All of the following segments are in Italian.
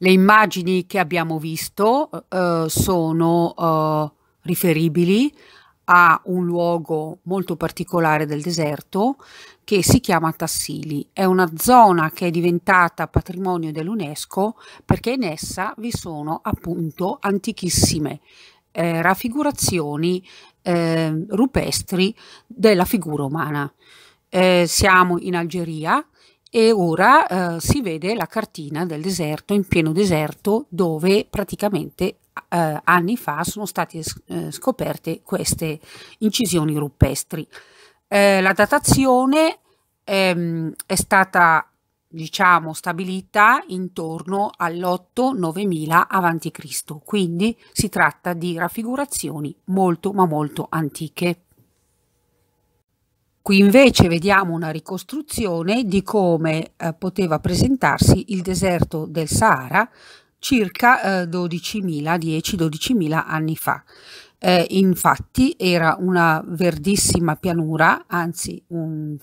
Le immagini che abbiamo visto eh, sono eh, riferibili a un luogo molto particolare del deserto che si chiama Tassili. È una zona che è diventata patrimonio dell'UNESCO perché in essa vi sono appunto antichissime eh, raffigurazioni eh, rupestri della figura umana. Eh, siamo in Algeria e ora eh, si vede la cartina del deserto, in pieno deserto, dove praticamente eh, anni fa sono state eh, scoperte queste incisioni rupestri. Eh, la datazione ehm, è stata diciamo stabilita intorno all'8-9000 a.C., quindi si tratta di raffigurazioni molto ma molto antiche. Qui invece vediamo una ricostruzione di come eh, poteva presentarsi il deserto del Sahara circa eh, 12.000, 10-12.000 anni fa. Eh, infatti era una verdissima pianura, anzi un,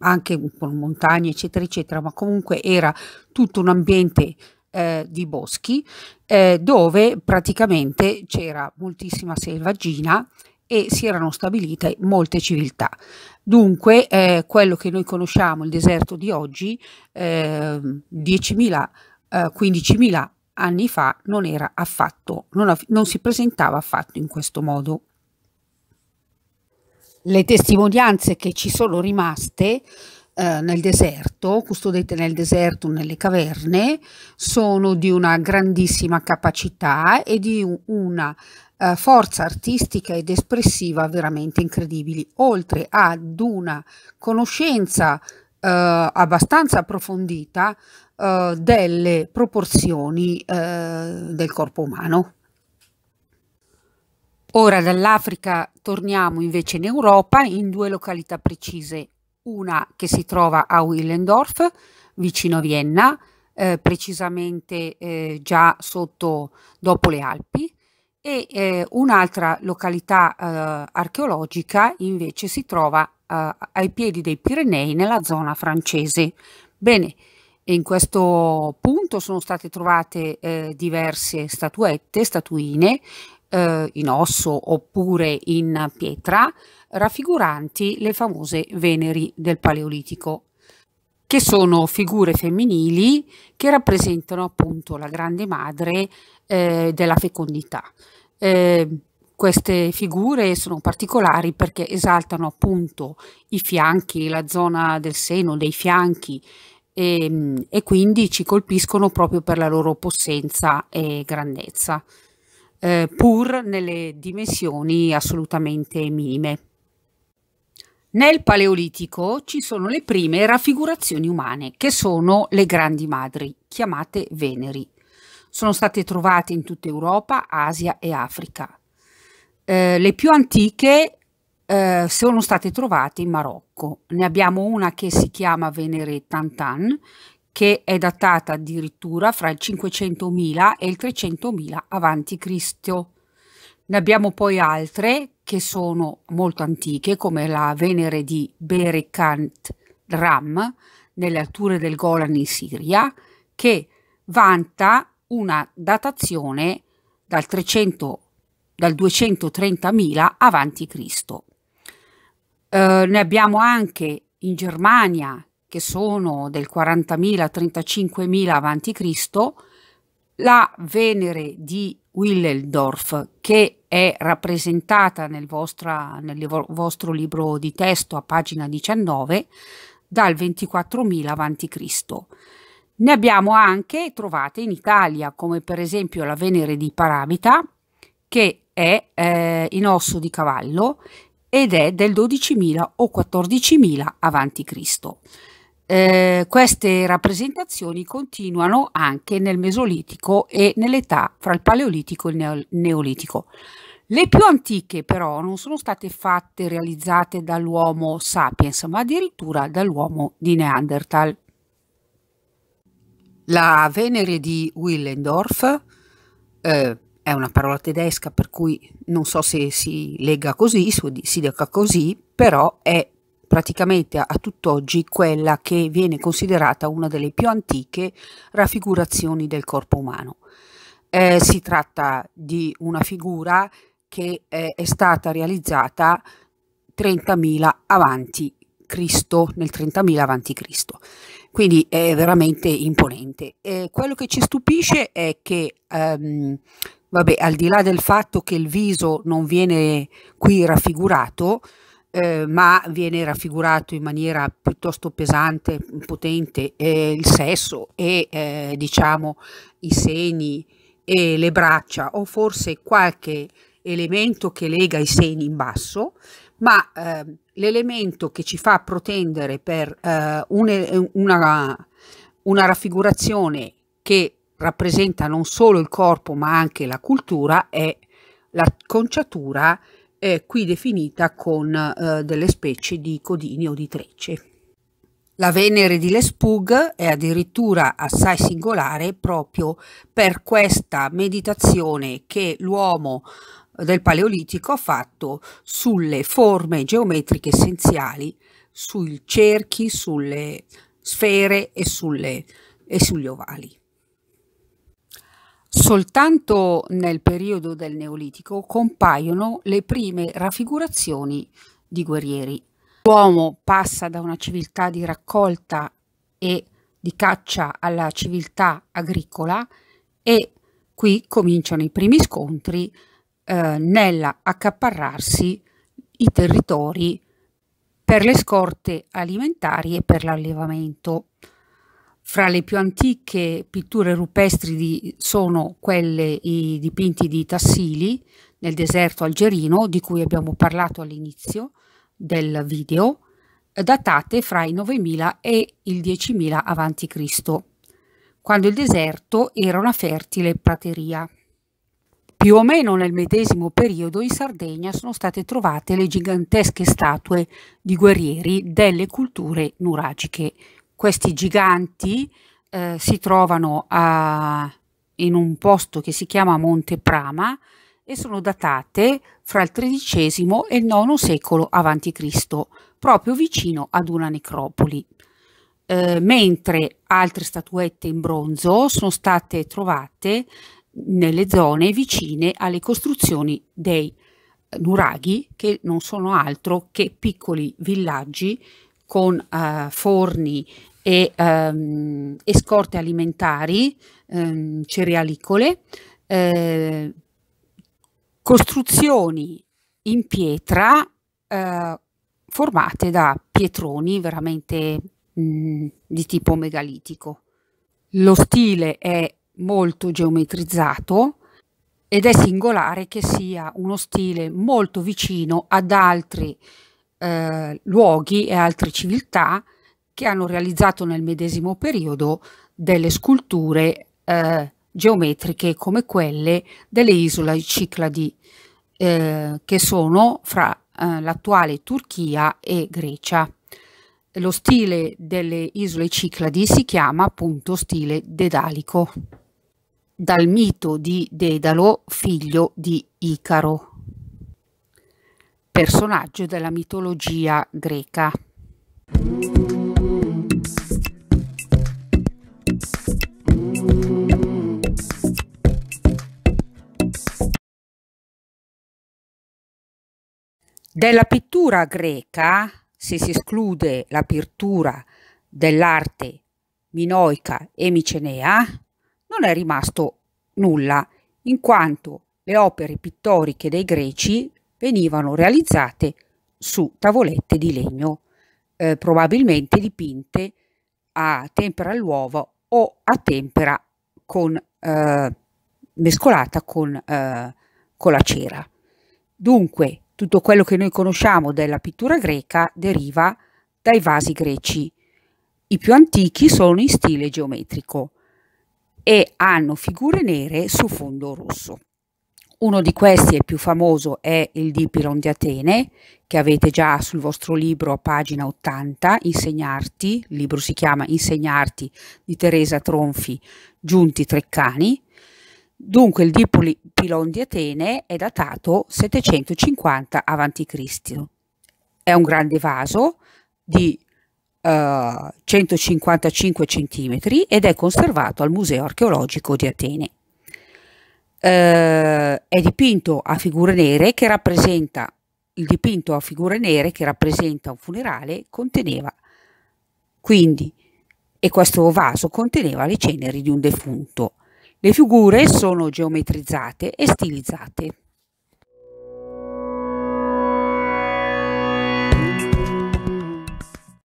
anche con montagne eccetera eccetera, ma comunque era tutto un ambiente eh, di boschi eh, dove praticamente c'era moltissima selvaggina e si erano stabilite molte civiltà. Dunque, eh, quello che noi conosciamo, il deserto di oggi, eh, 10.000, eh, 15.000 anni fa, non era affatto, non, non si presentava affatto in questo modo. Le testimonianze che ci sono rimaste eh, nel deserto, custodite nel deserto, nelle caverne, sono di una grandissima capacità e di una eh, forza artistica ed espressiva veramente incredibili, oltre ad una conoscenza eh, abbastanza approfondita eh, delle proporzioni eh, del corpo umano. Ora dall'Africa torniamo invece in Europa in due località precise, una che si trova a Willendorf, vicino a Vienna, eh, precisamente eh, già sotto, dopo le Alpi, e eh, un'altra località eh, archeologica invece si trova eh, ai piedi dei Pirenei nella zona francese. Bene, in questo punto sono state trovate eh, diverse statuette, statuine eh, in osso oppure in pietra raffiguranti le famose Veneri del Paleolitico che sono figure femminili che rappresentano appunto la grande madre eh, della fecondità. Eh, queste figure sono particolari perché esaltano appunto i fianchi, la zona del seno, dei fianchi e, ehm, e quindi ci colpiscono proprio per la loro possenza e grandezza, eh, pur nelle dimensioni assolutamente minime. Nel Paleolitico ci sono le prime raffigurazioni umane, che sono le grandi madri, chiamate Veneri. Sono state trovate in tutta Europa, Asia e Africa. Eh, le più antiche eh, sono state trovate in Marocco. Ne abbiamo una che si chiama Venere Tantan, che è datata addirittura fra il 500.000 e il 300.000 a.C. Ne abbiamo poi altre che sono molto antiche, come la Venere di Berekant Ram, nelle alture del Golan in Siria, che vanta una datazione dal, 300, dal 230.000 avanti Cristo. Eh, ne abbiamo anche in Germania, che sono del 40.000-35.000 avanti Cristo, la Venere di Willeldorf, che è rappresentata nel, vostra, nel vostro libro di testo a pagina 19 dal 24.000 a.C. Ne abbiamo anche trovate in Italia, come per esempio la Venere di Paramita, che è eh, in osso di cavallo ed è del 12.000 o 14.000 a.C eh, queste rappresentazioni continuano anche nel Mesolitico e nell'età fra il Paleolitico e il Neolitico. Le più antiche però non sono state fatte realizzate dall'uomo sapiens, ma addirittura dall'uomo di Neanderthal. La Venere di Willendorf eh, è una parola tedesca per cui non so se si legga così, si dica così, però è praticamente a, tutt'oggi quella che viene considerata una delle più antiche raffigurazioni del corpo umano. Eh, si tratta di una figura che eh, è stata realizzata 30.000 avanti Cristo, nel 30.000 avanti Cristo. Quindi è veramente imponente. E quello che ci stupisce è che, ehm, vabbè, al di là del fatto che il viso non viene qui raffigurato, eh, ma viene raffigurato in maniera piuttosto pesante, potente eh, il sesso e eh, diciamo i seni e le braccia o forse qualche elemento che lega i seni in basso, ma ehm, l'elemento che ci fa protendere per eh, un, una, una raffigurazione che rappresenta non solo il corpo ma anche la cultura è la conciatura è qui definita con eh, delle specie di codini o di trecce. La Venere di Lespug è addirittura assai singolare proprio per questa meditazione che l'uomo del Paleolitico ha fatto sulle forme geometriche essenziali, sui cerchi, sulle sfere e, sulle, e sugli ovali. Soltanto nel periodo del Neolitico compaiono le prime raffigurazioni di guerrieri. L'uomo passa da una civiltà di raccolta e di caccia alla civiltà agricola e qui cominciano i primi scontri eh, nell'accaparrarsi i territori per le scorte alimentari e per l'allevamento. Fra le più antiche pitture rupestri di, sono quelle i dipinti di Tassili nel deserto algerino, di cui abbiamo parlato all'inizio del video, datate fra i 9000 e il 10000 a.C., quando il deserto era una fertile prateria. Più o meno nel medesimo periodo in Sardegna sono state trovate le gigantesche statue di guerrieri delle culture nuragiche, questi giganti eh, si trovano a, in un posto che si chiama Monte Prama e sono datate fra il XIII e il IX secolo a.C., proprio vicino ad una necropoli. Eh, mentre altre statuette in bronzo sono state trovate nelle zone vicine alle costruzioni dei nuraghi, che non sono altro che piccoli villaggi con eh, forni e, ehm, e scorte alimentari, ehm, cerealicole, eh, costruzioni in pietra eh, formate da pietroni veramente mh, mm, di tipo megalitico. Lo stile è molto geometrizzato ed è singolare che sia uno stile molto vicino ad altri eh, luoghi e altre civiltà che hanno realizzato nel medesimo periodo delle sculture eh, geometriche come quelle delle isole Cicladi, eh, che sono fra eh, l'attuale Turchia e Grecia. Lo stile delle isole Cicladi si chiama appunto stile dedalico, dal mito di Dedalo, figlio di Icaro, personaggio della mitologia greca. Della pittura greca, se si esclude la pittura dell'arte minoica e micenea, non è rimasto nulla, in quanto le opere pittoriche dei greci venivano realizzate su tavolette di legno, eh, probabilmente dipinte a tempera all'uovo o a tempera con, eh, mescolata con, eh, con la cera. Dunque, tutto quello che noi conosciamo della pittura greca deriva dai vasi greci. I più antichi sono in stile geometrico e hanno figure nere su fondo rosso. Uno di questi, il più famoso, è il Dipiron di Atene, che avete già sul vostro libro a pagina 80, Insegnarti, il libro si chiama Insegnarti di Teresa Tronfi, Giunti Treccani, Dunque il Dipilon di Atene è datato 750 a.C. È un grande vaso di eh, 155 cm ed è conservato al Museo archeologico di Atene. Eh, è dipinto a figure nere che rappresenta il dipinto a figure nere che rappresenta un funerale conteneva quindi e questo vaso conteneva le ceneri di un defunto le figure sono geometrizzate e stilizzate.